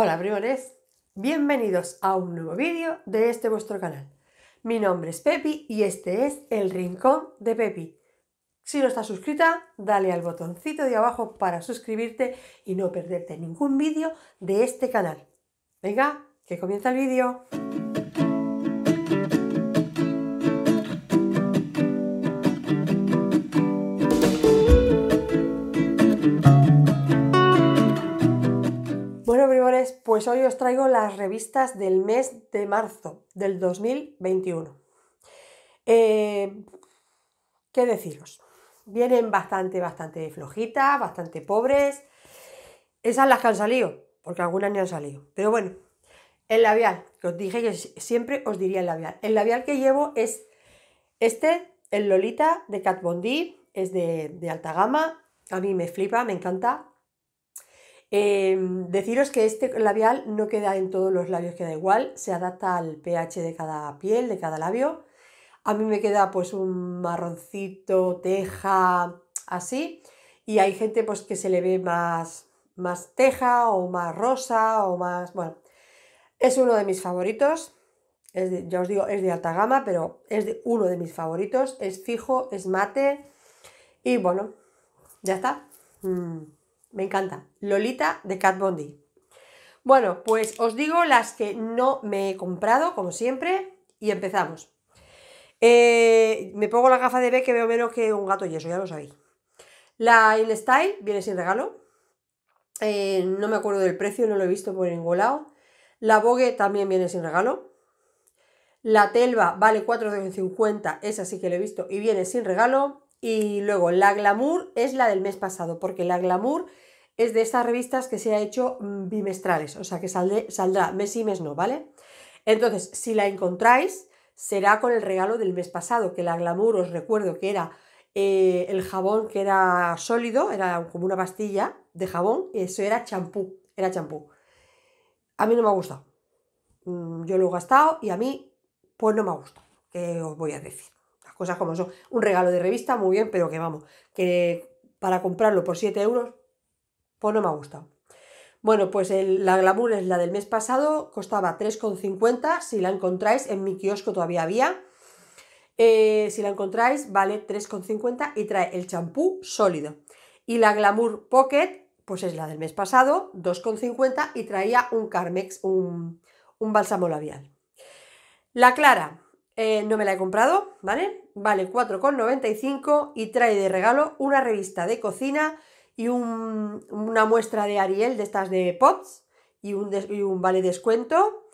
Hola primores, bienvenidos a un nuevo vídeo de este vuestro canal. Mi nombre es Pepi y este es El Rincón de Pepi. Si no estás suscrita, dale al botoncito de abajo para suscribirte y no perderte ningún vídeo de este canal. Venga, que comienza el vídeo. pues hoy os traigo las revistas del mes de marzo del 2021. Eh, ¿Qué deciros? Vienen bastante, bastante flojitas, bastante pobres. Esas las que han salido, porque algunas no han salido. Pero bueno, el labial, que os dije que siempre os diría el labial. El labial que llevo es este, el Lolita de Cat Bondi, es de, de alta gama. A mí me flipa, me encanta. Em, deciros que este labial no queda en todos los labios, queda igual, se adapta al pH de cada piel, de cada labio. A mí me queda pues un marroncito, teja, así. Y hay gente pues que se le ve más, más teja o más rosa o más... Bueno, es uno de mis favoritos. ya os digo, es de alta gama, pero es de uno de mis favoritos. Es fijo, es mate. Y bueno, ya está. Mm. Me encanta. Lolita de Cat Bondi. Bueno, pues os digo las que no me he comprado, como siempre, y empezamos. Eh, me pongo la gafa de B que veo menos que un gato y eso, ya lo sabéis. La InStyle viene sin regalo. Eh, no me acuerdo del precio, no lo he visto por ningún lado. La Vogue también viene sin regalo. La Telva vale 4,50, esa sí que la he visto y viene sin regalo. Y luego, La Glamour es la del mes pasado, porque La Glamour es de esas revistas que se ha hecho mm, bimestrales, o sea que saldrá mes y mes no, ¿vale? Entonces, si la encontráis, será con el regalo del mes pasado, que la Glamour, os recuerdo que era eh, el jabón que era sólido, era como una pastilla de jabón, y eso era champú, era champú. A mí no me ha gustado. Mm, yo lo he gastado y a mí, pues no me ha gustado, que os voy a decir cosas como eso, Un regalo de revista, muy bien, pero que vamos, que para comprarlo por 7 euros, pues no me ha gustado. Bueno, pues la glamour es la del mes pasado, costaba 3,50, si la encontráis, en mi kiosco todavía había. Eh, si la encontráis, vale 3,50 y trae el champú sólido. Y la glamour pocket, pues es la del mes pasado, 2,50 y traía un Carmex, un, un bálsamo labial. La clara, eh, no me la he comprado, ¿vale? vale 4,95 y trae de regalo una revista de cocina y una muestra de Ariel de estas de Pots y un, vale descuento.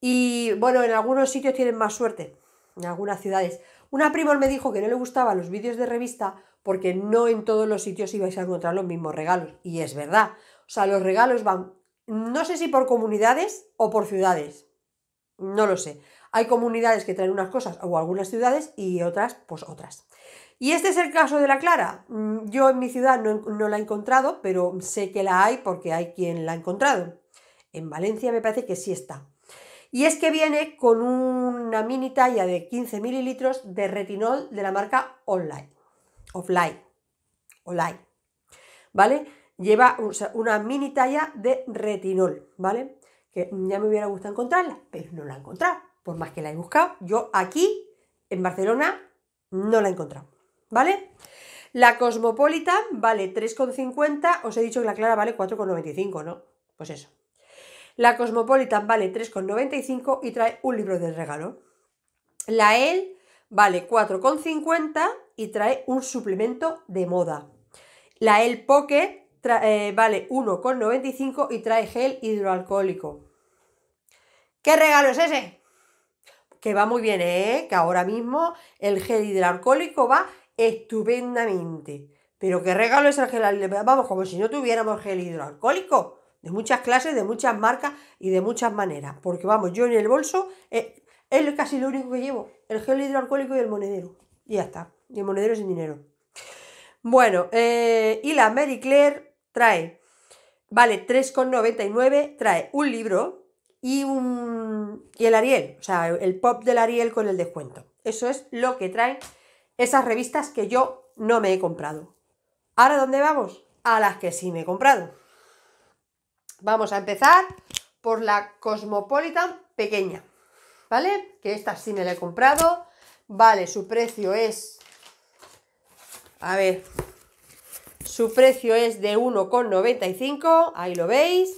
Y bueno, en algunos sitios tienen más suerte, en algunas ciudades. Una prima me dijo que no le gustaban los vídeos de revista porque no en todos los sitios ibais a encontrar los mismos regalos. Y es verdad. O sea, los regalos van, no sé si por comunidades o por ciudades. No lo sé. Hay comunidades que traen unas cosas o algunas ciudades y otras, pues otras. Y este es el caso de la clara. Mm, yo en mi ciudad no, la he encontrado, pero sé que la hay porque hay quien la ha encontrado. En Valencia me parece que sí está. Y es que viene con una mini talla de 15 mililitros de retinol de la marca Online. Offline. Online. ¿Vale? Lleva una mini talla de retinol, ¿vale? Que ya me hubiera gustado encontrarla, pero no la he encontrado por más que la he buscado, yo aquí en Barcelona no la he encontrado, ¿vale? La Cosmopolitan vale 3,50, os he dicho que la Clara vale 4,95, ¿no? Pues eso. La Cosmopolitan vale 3,95 y trae un libro de regalo. La L vale 4,50 y trae un suplemento de moda. La El Pocket eh, vale 1,95 y trae gel hidroalcohólico. ¿Qué regalo es ese? que va muy bien, ¿eh? que ahora mismo el gel hidroalcohólico va estupendamente. Pero qué regalo es el gel, vamos, como si no tuviéramos gel hidroalcohólico, de muchas clases, de muchas marcas y de muchas maneras. Porque vamos, yo en el bolso eh, es casi lo único que llevo, el gel hidroalcohólico y el monedero. Y ya está, y el monedero sin dinero. Bueno, eh, y la Mary Claire trae, vale, 3,99, trae un libro y, el Ariel, o sea, el pop del Ariel con el descuento. Eso es lo que trae esas revistas que yo no me he comprado. Ahora, ¿dónde vamos? A las que sí me he comprado. Vamos a empezar por la Cosmopolitan pequeña, ¿vale? Que esta sí me la he comprado. Vale, su precio es... A ver, su precio es de 1,95, ahí lo veis.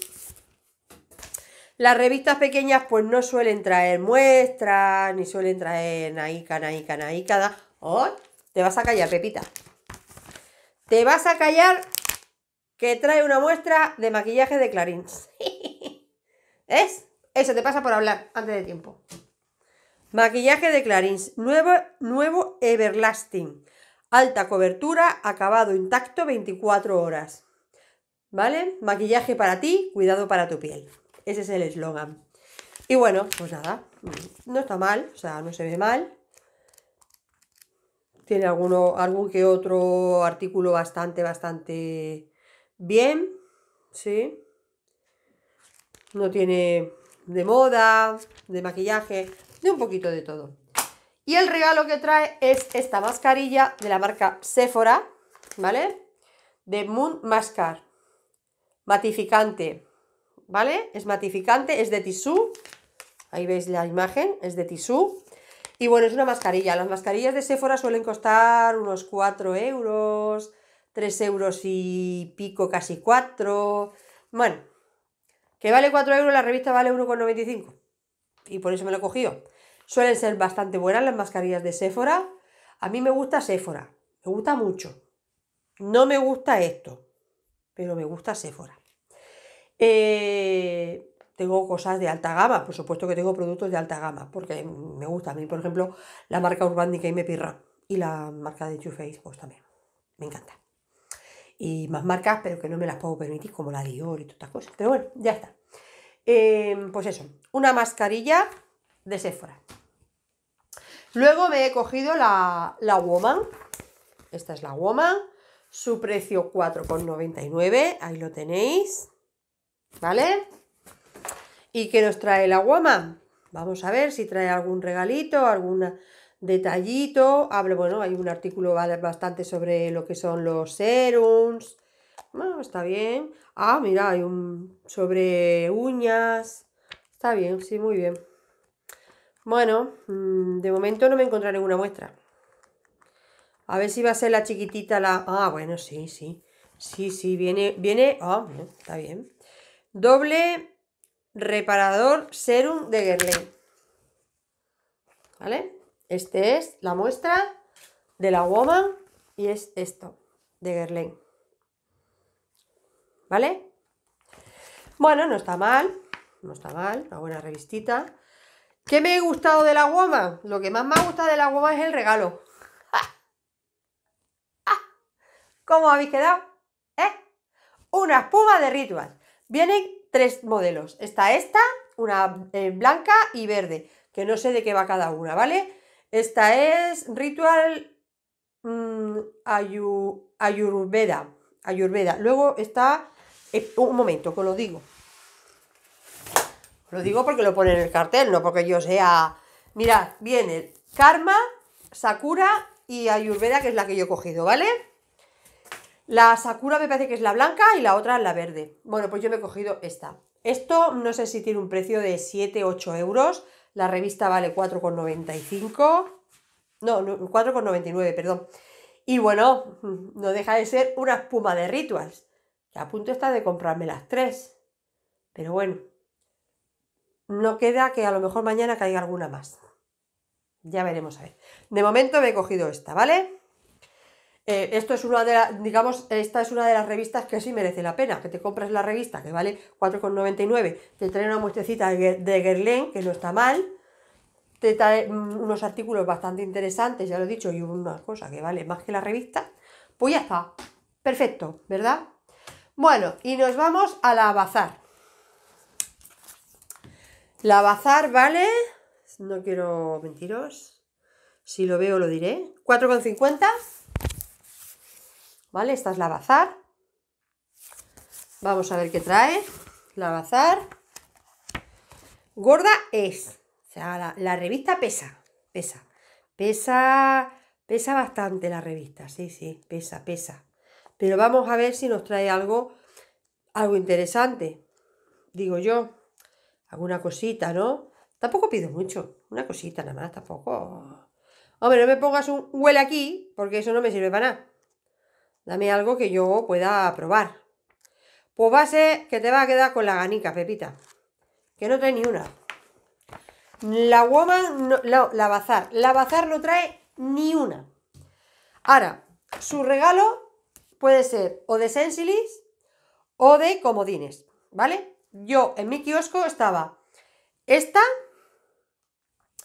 Las revistas pequeñas pues no suelen traer muestras, ni suelen traer naica, naica, naica. ¡Oh! Te vas a callar, Pepita. Te vas a callar que trae una muestra de maquillaje de Clarins. ¿Es? Eso te pasa por hablar antes de tiempo. Maquillaje de Clarins. Nuevo, nuevo Everlasting. Alta cobertura, acabado intacto 24 horas. ¿Vale? Maquillaje para ti, cuidado para tu piel. Ese es el eslogan. Y bueno, pues nada, no está mal, o sea, no se ve mal. Tiene alguno, algún que otro artículo bastante, bastante bien, ¿sí? No tiene de moda, de maquillaje, de un poquito de todo. Y el regalo que trae es esta mascarilla de la marca Sephora, ¿vale? De Moon Mascar, matificante, ¿vale? Es matificante, es de tisú. Ahí veis la imagen, es de tisú. Y bueno, es una mascarilla. Las mascarillas de Sephora suelen costar unos 4 euros, 3 euros y pico, casi 4. Bueno, que vale 4 euros, la revista vale 1,95. Y por eso me lo he cogido. Suelen ser bastante buenas las mascarillas de Sephora. A mí me gusta Sephora, me gusta mucho. No me gusta esto, pero me gusta Sephora. Eh, tengo cosas de alta gama, por supuesto que tengo productos de alta gama, porque me gusta a mí, por ejemplo, la marca Urban Decay me pirra y la marca de Too Faced pues también, me encanta. Y más marcas, pero que no me las puedo permitir, como la Dior y todas estas cosas. Pero bueno, ya está. Em, pues eso, una mascarilla de Sephora. Luego me he cogido la, la Woman. Esta es la Woman. Su precio 4,99. Ahí lo tenéis. ¿Vale? ¿Y qué nos trae la guama? Vamos a ver si trae algún regalito, algún detallito. bueno, hay un artículo bastante sobre lo que son los serums. está bien. Ah, mira, hay un sobre uñas. Está bien, sí, muy bien. Bueno, mm, de momento no me encontré ninguna muestra. A ver si va a ser la chiquitita la... Ah, bueno, sí, sí. Sí, sí, viene... viene... Ah, está bien doble reparador serum de Guerlain. ¿Vale? Este es la muestra de la Woman y es esto, de Guerlain. ¿Vale? Bueno, no está mal, no está mal, una buena revistita. ¿Qué me ha gustado de la Woman? Lo que más me ha gustado de la Woman es el regalo. Ah, ¿Cómo habéis quedado? ¿Eh? Una espuma de ritual. Vienen tres modelos. Está esta, una eh, blanca y verde, que no sé de qué va cada una, ¿vale? Esta es Ritual mm, Ayurveda, Ayurveda. Luego está... Eh, un momento, que lo digo. Lo digo porque lo pone en el cartel, no porque yo sea... Mirad, viene Karma, Sakura y Ayurveda, que es la que yo he cogido, ¿vale? La Sakura me parece que es la blanca y la otra la verde. Bueno, pues yo me he cogido esta. Esto no sé si tiene un precio de 7-8 euros. La revista vale 4,95. No, 4,99, perdón. Y bueno, no deja de ser una espuma de rituals. Que a punto está de comprarme las tres. Pero bueno, no queda que a lo mejor mañana caiga alguna más. Ya veremos a ver. De momento me he cogido esta, ¿vale? Eh, esto es una de digamos, esta es una de las revistas que sí merece la pena, que te compres la revista que vale 4,99, te trae una muestrecita de Guerlain, que no está mal, te trae mm, unos artículos bastante interesantes, ya lo he dicho, y una cosa que vale más que la revista, pues ya está, perfecto, ¿verdad? Bueno, y nos vamos a la bazar. La bazar vale, no quiero mentiros, si lo veo lo diré, 4,50 ¿vale? Esta es la bazar. Vamos a ver qué trae. La bazar. Gorda es. O sea, la, revista pesa, pesa. Pesa, pesa bastante la revista, sí, sí, pesa, pesa. Pero vamos a ver si nos trae algo, algo interesante, digo yo. Alguna cosita, ¿no? Tampoco pido mucho, una cosita nada más, tampoco. Hombre, no me pongas un huele aquí, porque eso no me sirve para nada. Dame algo que yo pueda probar. Pues va a ser que te va a quedar con la ganica, Pepita. Que no trae ni una. La Woman, no, la, Bazar. La Bazar no trae ni una. Ahora, su regalo puede ser o de Sensilis o de comodines, ¿vale? Yo en mi kiosco estaba esta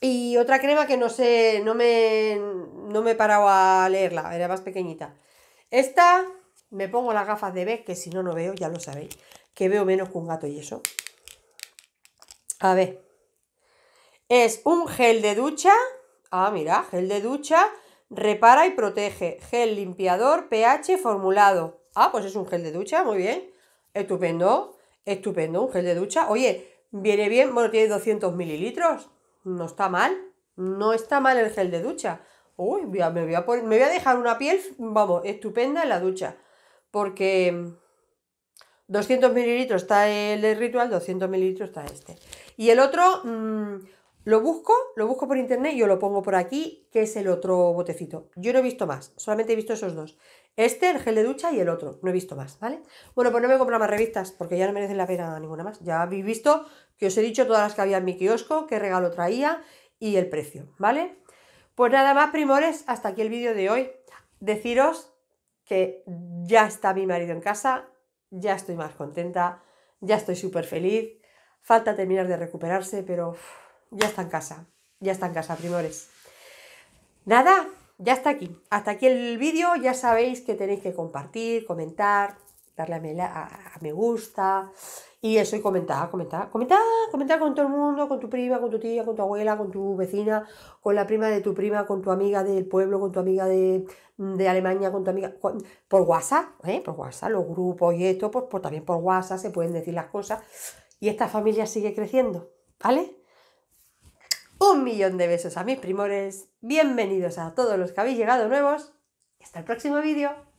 y otra crema que no sé, no me, no me he parado a leerla, era más pequeñita. Esta, me pongo las gafas de vez que si no, no veo, ya lo sabéis, que veo menos que un gato y eso. A ver, es un gel de ducha, ah, mira, gel de ducha, repara y protege, gel limpiador, pH formulado. Ah, pues es un gel de ducha, muy bien, estupendo, estupendo, un gel de ducha. Oye, viene bien, bueno, tiene 200 mililitros, no está mal, no está mal el gel de ducha uy, me voy a, me voy a dejar una piel, vamos, estupenda en la ducha, porque 200 mililitros está el Ritual, 200 mililitros está este. Y el otro mm, lo busco, lo busco por internet, yo lo pongo por aquí, que es el otro botecito. Yo no he visto más, solamente he visto esos dos. Este, el gel de ducha y el otro, no he visto más, ¿vale? Bueno, pues no me compro más revistas, porque ya no merecen la pena ninguna más. Ya habéis visto que os he dicho todas las que había en mi kiosco, qué regalo traía y el precio, ¿vale? Pues nada más, primores, hasta aquí el vídeo de hoy. Deciros que ya está mi marido en casa, ya estoy más contenta, ya estoy súper feliz. Falta terminar de recuperarse, pero ya está en casa, ya está en casa, primores. Nada, ya está aquí. Hasta aquí el vídeo, ya sabéis que tenéis que compartir, comentar, darle a me gusta, y eso, y comentar, comentar, comentar, comentar con todo el mundo, con tu prima, con tu tía, con tu abuela, con tu vecina, con la prima de tu prima, con tu amiga del pueblo, con tu amiga de, Alemania, con tu amiga. por WhatsApp, ¿eh? por WhatsApp, los grupos y esto, pues, pues, también por WhatsApp se pueden decir las cosas. Y esta familia sigue creciendo, ¿vale? Un millón de besos a mis primores, bienvenidos a todos los que habéis llegado nuevos hasta el próximo vídeo.